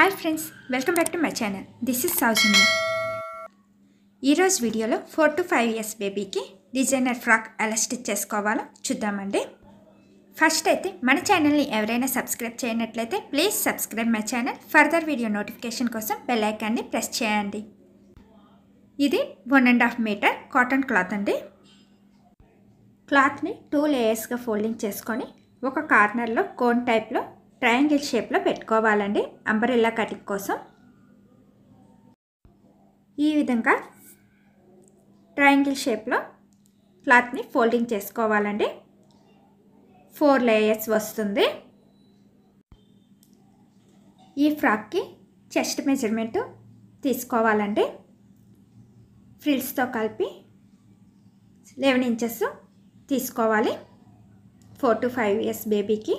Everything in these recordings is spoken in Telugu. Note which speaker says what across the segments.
Speaker 1: hi friends welcome back to my channel this is Soujanya ఈరోజు వీడియోలో ఫోర్ టు ఫైవ్ ఇయర్స్ బేబీకి డిజైనర్ ఫ్రాక్ ఎలా స్టిచ్ చేసుకోవాలో చూద్దామండి ఫస్ట్ అయితే మన ఛానల్ని ఎవరైనా సబ్స్క్రైబ్ చేయనట్లయితే please subscribe my channel further video notification కోసం బెల్లైకాన్ని ప్రెస్ చేయండి ఇది one and half metre cotton cloth అండి క్లాత్ని టూ లేయర్స్గా ఫోల్డింగ్ చేసుకొని ఒక కార్నర్లో కోన్ టైప్లో ట్రయాంగిల్ షేప్లో పెట్టుకోవాలండి అంబరిల్లా కటింగ్ కోసం ఈ విధంగా ట్రయాంగిల్ షేప్లో క్లాత్ని ఫోల్డింగ్ చేసుకోవాలండి ఫోర్ లేయర్స్ వస్తుంది ఈ ఫ్రాక్కి చెస్ట్ మెజర్మెంటు తీసుకోవాలండి ఫ్రిల్స్తో కలిపి లెవెన్ ఇంచెస్ తీసుకోవాలి ఫోర్ టు ఫైవ్ ఇయర్స్ బేబీకి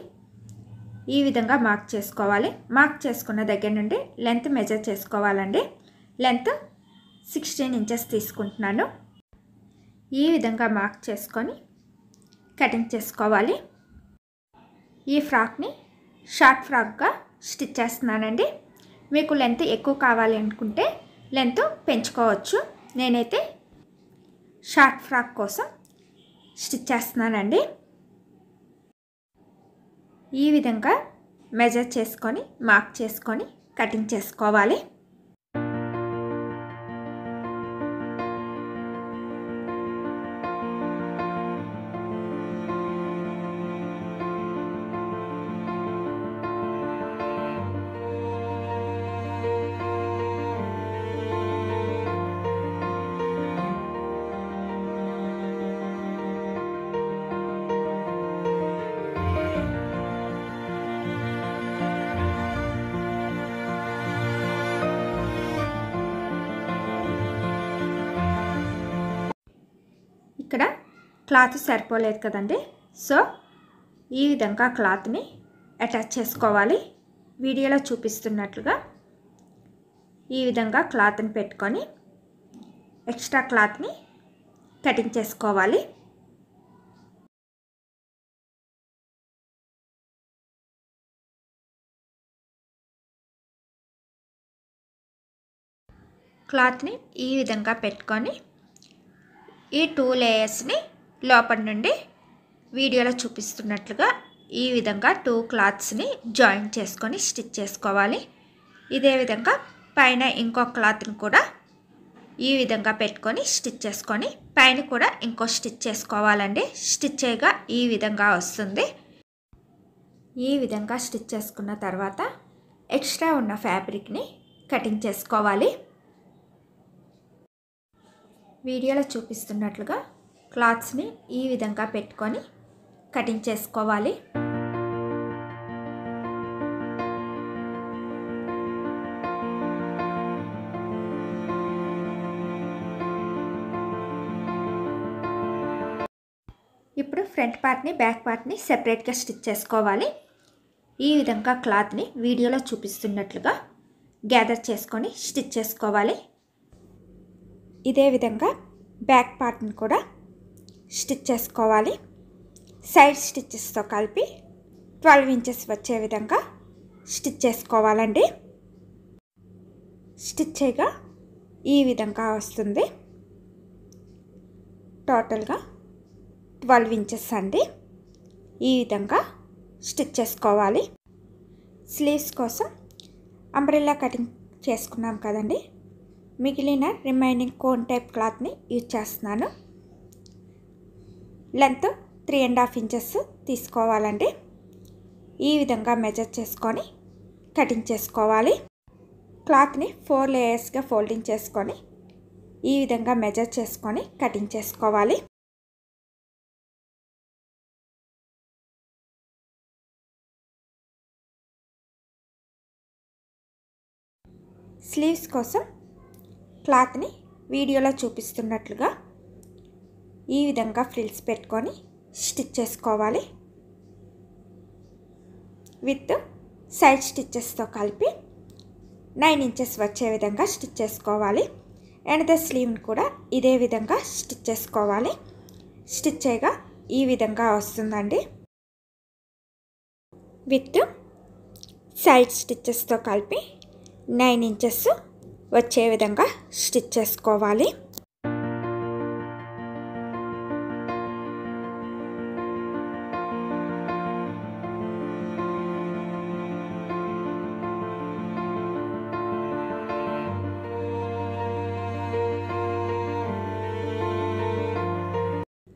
Speaker 1: ఈ విధంగా మార్క్ చేసుకోవాలి మార్క్ చేసుకున్న దగ్గర నుండి లెంత్ మెజర్ చేసుకోవాలండి లెంత్ సిక్స్టీన్ ఇంచెస్ తీసుకుంటున్నాను ఈ విధంగా మార్క్ చేసుకొని కటింగ్ చేసుకోవాలి ఈ ఫ్రాక్ని షార్ట్ ఫ్రాక్గా స్టిచ్ చేస్తున్నానండి మీకు లెంత్ ఎక్కువ కావాలి అనుకుంటే లెంత్ పెంచుకోవచ్చు నేనైతే షార్ట్ ఫ్రాక్ కోసం స్టిచ్ చేస్తున్నానండి ఈ విధంగా మెజర్ చేసుకొని మార్క్ చేసుకొని కటింగ్ చేసుకోవాలి ఇక్కడ క్లాత్ సరిపోలేదు కదండి సో ఈ విధంగా క్లాత్ని అటాచ్ చేసుకోవాలి వీడియోలో చూపిస్తున్నట్లుగా ఈ విధంగా క్లాత్ని పెట్టుకొని ఎక్స్ట్రా క్లాత్ని కటింగ్ చేసుకోవాలి క్లాత్ని ఈ విధంగా పెట్టుకొని ఈ టూ లేయర్స్ని లోపల నుండి వీడియోలో చూపిస్తున్నట్లుగా ఈ విధంగా టూ క్లాత్స్ని జాయిన్ చేసుకొని స్టిచ్ చేసుకోవాలి ఇదే విధంగా పైన ఇంకో క్లాత్ని కూడా ఈ విధంగా పెట్టుకొని స్టిచ్ చేసుకొని పైన కూడా ఇంకో స్టిచ్ చేసుకోవాలండి స్టిచ్ చేయగా ఈ విధంగా వస్తుంది ఈ విధంగా స్టిచ్ చేసుకున్న తర్వాత ఎక్స్ట్రా ఉన్న ఫ్యాబ్రిక్ని కటింగ్ చేసుకోవాలి వీడియోలో చూపిస్తున్నట్లుగా క్లాత్స్ని ఈ విధంగా పెట్టుకొని కటింగ్ చేసుకోవాలి ఇప్పుడు ఫ్రంట్ పార్ట్ని బ్యాక్ పార్ట్ని సెపరేట్గా స్టిచ్ చేసుకోవాలి ఈ విధంగా క్లాత్ని వీడియోలో చూపిస్తున్నట్లుగా గ్యాదర్ చేసుకొని స్టిచ్ చేసుకోవాలి ఇదే విధంగా బ్యాక్ పార్ట్ని కూడా స్టిచ్ చేసుకోవాలి సైడ్ స్టిచ్చెస్తో కలిపి ట్వెల్వ్ ఇంచెస్ వచ్చే విధంగా స్టిచ్ చేసుకోవాలండి స్టిచ్ చేయగా ఈ విధంగా వస్తుంది టోటల్గా ట్వెల్వ్ ఇంచెస్ అండి ఈ విధంగా స్టిచ్ చేసుకోవాలి స్లీవ్స్ కోసం అంబ్రెల్లా కటింగ్ చేసుకున్నాం కదండి మిగిలిన రిమైనింగ్ కోన్ టైప్ క్లాత్ని యూజ్ చేస్తున్నాను length three and half inches తీసుకోవాలండి ఈ విధంగా మెజర్ చేసుకొని కటింగ్ చేసుకోవాలి క్లాత్ని ఫోర్ లేయర్స్గా ఫోల్డింగ్ చేసుకొని ఈ విధంగా మెజర్ చేసుకొని కటింగ్ చేసుకోవాలి స్లీవ్స్ కోసం క్లాత్ని వీడియోలో చూపిస్తున్నట్లుగా ఈ విధంగా ఫ్రిల్స్ పెట్టుకొని స్టిచ్ చేసుకోవాలి విత్ సైడ్ స్టిచ్చెస్తో కలిపి నైన్ ఇంచెస్ వచ్చే విధంగా స్టిచ్ చేసుకోవాలి అండ్ ద స్లీవ్ని కూడా ఇదే విధంగా స్టిచ్ చేసుకోవాలి స్టిచ్ చేయగా ఈ విధంగా వస్తుందండి విత్ సైడ్ స్టిచ్చెస్తో కలిపి నైన్ ఇంచెస్ వచ్చే విధంగా స్టిచ్ చేసుకోవాలి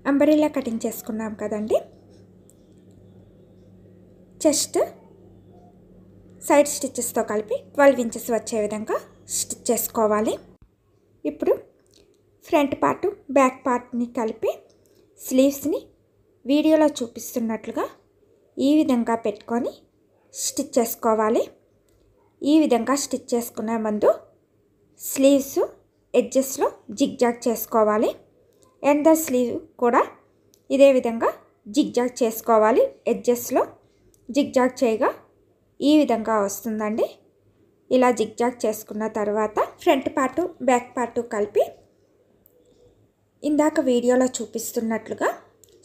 Speaker 1: అంబరిలా కటింగ్ చేసుకున్నాం కదండి చెస్ట్ సైడ్ స్టిచ్చెస్తో కలిపి ట్వెల్వ్ ఇంచెస్ వచ్చే విధంగా స్టిచ్ చేసుకోవాలి ఇప్పుడు ఫ్రంట్ పార్ట్ బ్యాక్ పార్ట్ని కలిపి స్లీవ్స్ని వీడియోలో చూపిస్తున్నట్లుగా ఈ విధంగా పెట్టుకొని స్టిచ్ చేసుకోవాలి ఈ విధంగా స్టిచ్ చేసుకునే ముందు స్లీవ్స్ ఎడ్జెస్లో జిగ్జాగ్ చేసుకోవాలి ఎంత ద స్లీవ్ కూడా ఇదే విధంగా జిగ్జాగ్ చేసుకోవాలి ఎడ్జెస్లో జిగ్జాగ్ చేయగా ఈ విధంగా వస్తుందండి ఇలా జిగ్జాగ్ చేసుకున్న తర్వాత ఫ్రంట్ పార్టు బ్యాక్ పార్ట్ కలిపి ఇందాక వీడియోలో చూపిస్తున్నట్లుగా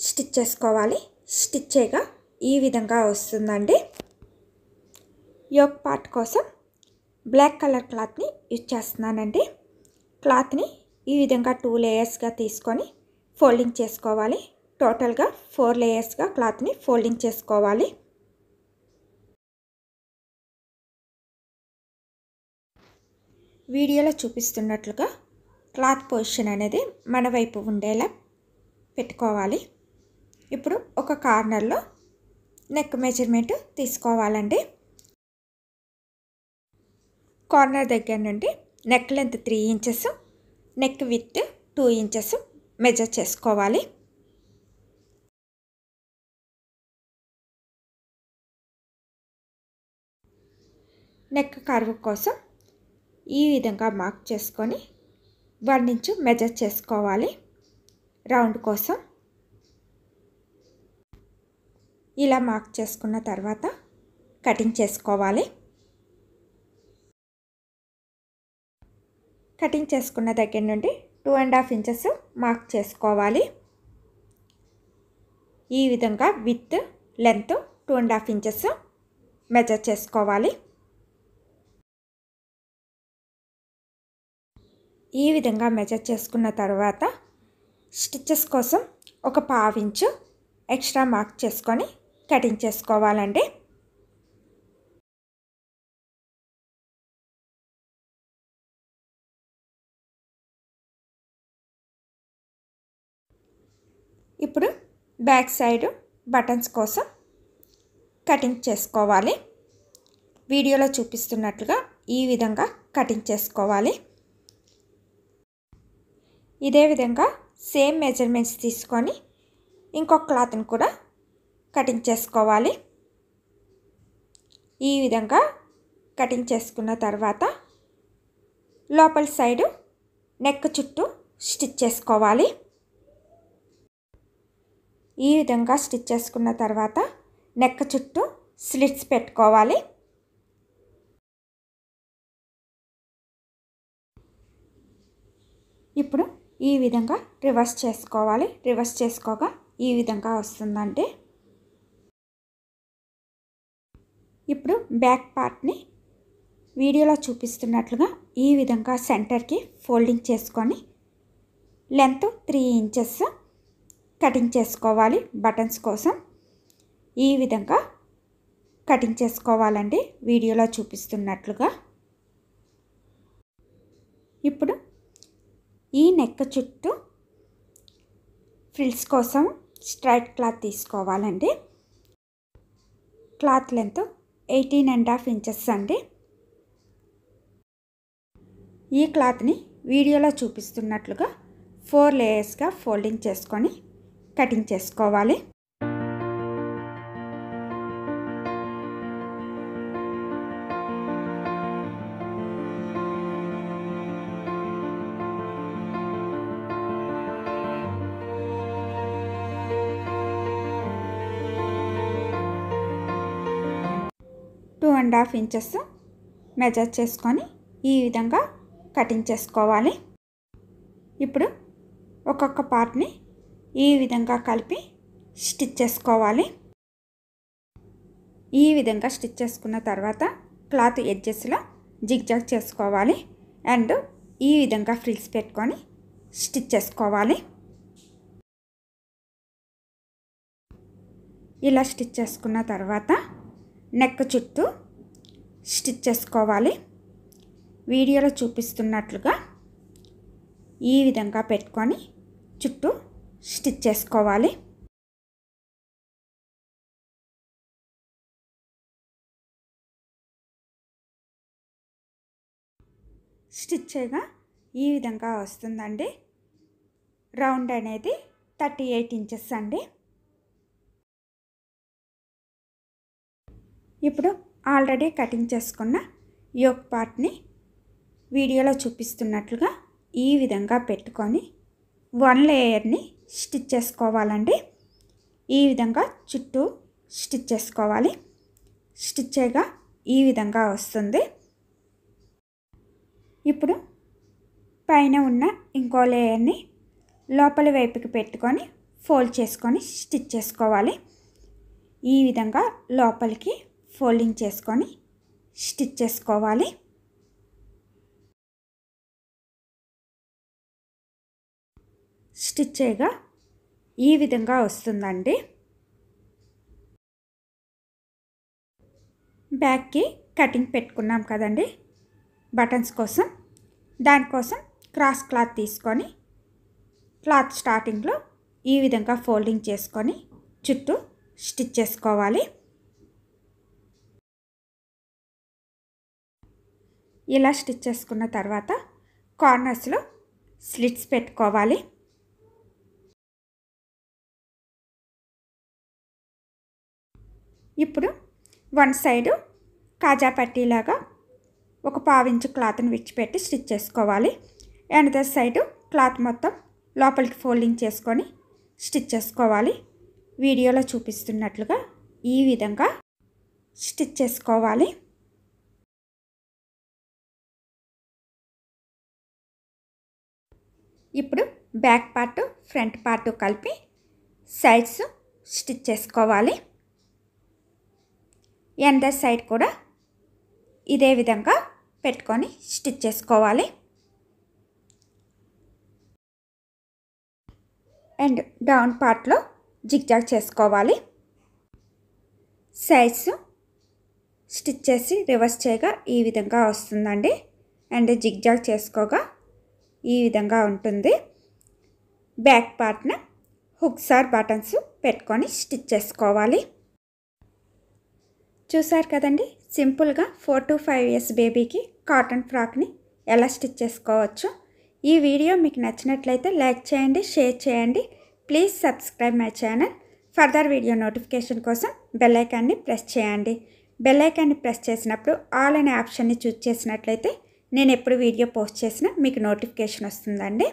Speaker 1: స్టిచ్ చేసుకోవాలి స్టిచ్ చేయగా ఈ విధంగా వస్తుందండి యోక్ పార్ట్ కోసం బ్లాక్ కలర్ క్లాత్ని యూజ్ చేస్తున్నానండి క్లాత్ని ఈ విధంగా టూ లేయర్స్గా తీసుకొని ఫోల్డింగ్ చేసుకోవాలి టోటల్గా ఫోర్ లేయర్స్గా క్లాత్ని ఫోల్డింగ్ చేసుకోవాలి వీడియోలో చూపిస్తున్నట్లుగా క్లాత్ పొజిషన్ అనేది మన వైపు ఉండేలా పెట్టుకోవాలి ఇప్పుడు ఒక కార్నర్లో నెక్ మెజర్మెంట్ తీసుకోవాలండి కార్నర్ దగ్గర నుండి neck length three inches neck with two inches measure చేసుకోవాలి నెక్ కర్వ్ కోసం ఈ విధంగా మార్క్ చేసుకొని వన్ ఇంచ్ మెజర్ చేసుకోవాలి రౌండ్ కోసం ఇలా మార్క్ చేసుకున్న తర్వాత కటింగ్ చేసుకోవాలి కటింగ్ చేసుకున్న దగ్గర నుండి two and half inches mark చేసుకోవాలి ఈ విధంగా with length two and half inches measure చేసుకోవాలి ఈ విధంగా మెజర్ చేసుకున్న తర్వాత స్టిచ్చెస్ కోసం ఒక పావించు ఎక్స్ట్రా మార్క్ చేసుకొని కటింగ్ చేసుకోవాలండి ఇప్పుడు బ్యాక్ సైడ్ బటన్స్ కోసం కటింగ్ చేసుకోవాలి వీడియోలో చూపిస్తున్నట్లుగా ఈ విధంగా కటింగ్ చేసుకోవాలి ఇదే విధంగా సేమ్ మెజర్మెంట్స్ తీసుకొని ఇంకొక క్లాత్ని కూడా కటింగ్ చేసుకోవాలి ఈ విధంగా కటింగ్ చేసుకున్న తర్వాత లోపల సైడు నెక్ చుట్టూ స్టిచ్ చేసుకోవాలి ఈ విధంగా స్టిచ్ చేసుకున్న తర్వాత నెక్ చుట్టూ స్లిట్స్ పెట్టుకోవాలి ఈ విధంగా రివర్స్ చేసుకోవాలి రివర్స్ చేసుకోగా ఈ విధంగా వస్తుందంటే ఇప్పుడు బ్యాక్ పార్ట్ని వీడియోలో చూపిస్తున్నట్లుగా ఈ విధంగా సెంటర్కి ఫోల్డింగ్ చేసుకొని లెంత్ త్రీ ఇంచెస్ కటింగ్ చేసుకోవాలి బటన్స్ కోసం ఈ విధంగా కటింగ్ చేసుకోవాలండి వీడియోలో చూపిస్తున్నట్లుగా ఇప్పుడు ఈ నెక్క చుట్టూ ఫ్రిల్స్ కోసం స్ట్రైట్ క్లాత్ తీసుకోవాలండి cloth length eighteen and half inches అండి ఈ క్లాత్ని వీడియోలో చూపిస్తున్నట్లుగా ఫోర్ లేయర్స్గా ఫోల్డింగ్ చేసుకొని కటింగ్ చేసుకోవాలి two and half inches measure చేసుకొని ఈ విధంగా కటింగ్ చేసుకోవాలి ఇప్పుడు ఒక్కొక్క పార్ట్ని ఈ విధంగా కలిపి స్టిచ్ చేసుకోవాలి ఈ విధంగా స్టిచ్ చేసుకున్న తర్వాత క్లాత్ ఎడ్జెస్లో జిగ్జాగ్ చేసుకోవాలి అండ్ ఈ విధంగా ఫ్రిల్స్ పెట్టుకొని స్టిచ్ చేసుకోవాలి ఇలా స్టిచ్ చేసుకున్న తర్వాత నెక్ చుట్టూ స్టిచ్ చేసుకోవాలి వీడియోలో చూపిస్తున్నట్లుగా ఈ విధంగా పెట్టుకొని చుట్టూ స్టిచ్ చేసుకోవాలి స్టిచ్ చేయగా ఈ విధంగా వస్తుందండి రౌండ్ అనేది థర్టీ ఎయిట్ ఇంచెస్ అండి ఇప్పుడు ఆల్రెడీ కటింగ్ చేసుకున్న యోక్ పార్ట్ని వీడియోలో చూపిస్తున్నట్లుగా ఈ విధంగా పెట్టుకొని వన్ లేయర్ని స్టిచ్ చేసుకోవాలండి ఈ విధంగా చుట్టూ స్టిచ్ చేసుకోవాలి స్టిచ్ చేయగా ఈ విధంగా వస్తుంది ఇప్పుడు పైన ఉన్న ఇంకో లేయర్ని లోపలి వైపుకి పెట్టుకొని ఫోల్డ్ చేసుకొని స్టిచ్ చేసుకోవాలి ఈ విధంగా లోపలికి ఫోల్డింగ్ చేసుకొని స్టిచ్ చేసుకోవాలి స్టిచ్ చేయగా ఈ విధంగా వస్తుందండి బ్యాక్కి కటింగ్ పెట్టుకున్నాం కదండి బటన్స్ కోసం దానికోసం క్రాస్ క్లాత్ తీసుకొని క్లాత్ స్టార్టింగ్లో ఈ విధంగా ఫోల్డింగ్ చేసుకొని చుట్టూ స్టిచ్ చేసుకోవాలి ఇలా స్టిచ్ చేసుకున్న తర్వాత కార్నర్స్లో స్లిట్స్ పెట్టుకోవాలి ఇప్పుడు వన్ సైడు కాజా పట్టీలాగా ఒక పావించు క్లాత్ని విడిచిపెట్టి స్టిచ్ చేసుకోవాలి దస్ సైడు క్లాత్ మొత్తం లోపలికి ఫోల్డింగ్ చేసుకొని స్టిచ్ చేసుకోవాలి వీడియోలో చూపిస్తున్నట్లుగా ఈ విధంగా స్టిచ్ చేసుకోవాలి ఇప్పుడు బ్యాక్ పార్ట్ ఫ్రంట్ పార్ట్ కలిపి సైడ్స్ స్టిచ్ చేసుకోవాలి ఎనదర్ సైడ్ కూడా ఇదే విధంగా పెట్టుకొని స్టిచ్ చేసుకోవాలి అండ్ డౌన్ పార్ట్లో జిగ్జాగ్ చేసుకోవాలి సైడ్స్ స్టిచ్ చేసి రివర్స్ చేయగా ఈ విధంగా వస్తుందండి అండ్ జిగ్జాగ్ చేసుకోగా ఈ విధంగా ఉంటుంది బ్యాక్ పార్ట్న హుక్స్ ఆర్ బటన్స్ పెట్టుకొని స్టిచ్ చేసుకోవాలి చూసారు కదండి సింపుల్గా ఫోర్ టు ఫైవ్ ఇయర్స్ బేబీకి కాటన్ ఫ్రాక్ని ఎలా స్టిచ్ చేసుకోవచ్చు ఈ వీడియో మీకు నచ్చినట్లయితే లైక్ చేయండి షేర్ చేయండి please subscribe my channel further video notification కోసం బెల్లైకాన్ని ప్రెస్ చేయండి బెల్లైకాన్ని ప్రెస్ చేసినప్పుడు ఆల్ అనే ఆప్షన్ని చూస్ చేసినట్లయితే నేను ఎప్పుడు వీడియో పోస్ట్ చేసినా మీకు నోటిఫికేషన్ వస్తుందండి